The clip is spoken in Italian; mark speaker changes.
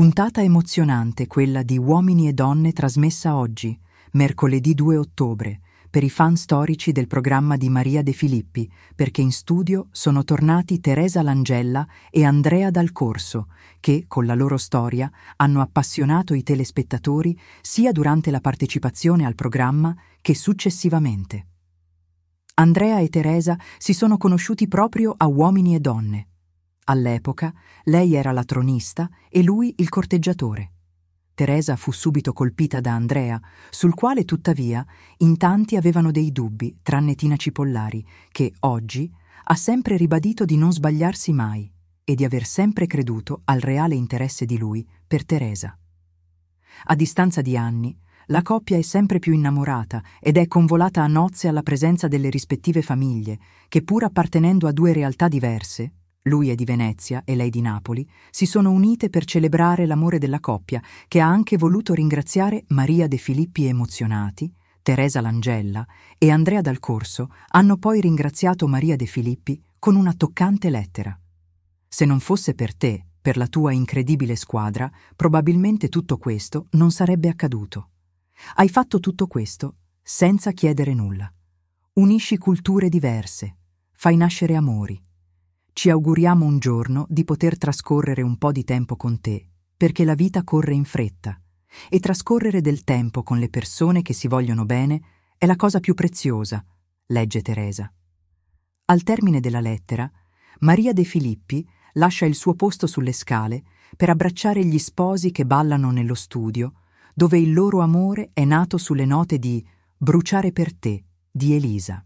Speaker 1: Puntata emozionante quella di Uomini e Donne trasmessa oggi, mercoledì 2 ottobre, per i fan storici del programma di Maria De Filippi, perché in studio sono tornati Teresa Langella e Andrea Dal Corso, che, con la loro storia, hanno appassionato i telespettatori sia durante la partecipazione al programma che successivamente. Andrea e Teresa si sono conosciuti proprio a Uomini e Donne. All'epoca lei era la tronista e lui il corteggiatore. Teresa fu subito colpita da Andrea, sul quale tuttavia in tanti avevano dei dubbi, tranne Tina Cipollari, che oggi ha sempre ribadito di non sbagliarsi mai e di aver sempre creduto al reale interesse di lui per Teresa. A distanza di anni, la coppia è sempre più innamorata ed è convolata a nozze alla presenza delle rispettive famiglie, che pur appartenendo a due realtà diverse, lui è di Venezia e lei di Napoli, si sono unite per celebrare l'amore della coppia, che ha anche voluto ringraziare Maria De Filippi Emozionati, Teresa Langella e Andrea Dal Corso hanno poi ringraziato Maria De Filippi con una toccante lettera. Se non fosse per te, per la tua incredibile squadra, probabilmente tutto questo non sarebbe accaduto. Hai fatto tutto questo senza chiedere nulla. Unisci culture diverse, fai nascere amori ci auguriamo un giorno di poter trascorrere un po' di tempo con te, perché la vita corre in fretta e trascorrere del tempo con le persone che si vogliono bene è la cosa più preziosa, legge Teresa. Al termine della lettera, Maria De Filippi lascia il suo posto sulle scale per abbracciare gli sposi che ballano nello studio, dove il loro amore è nato sulle note di Bruciare per te di Elisa.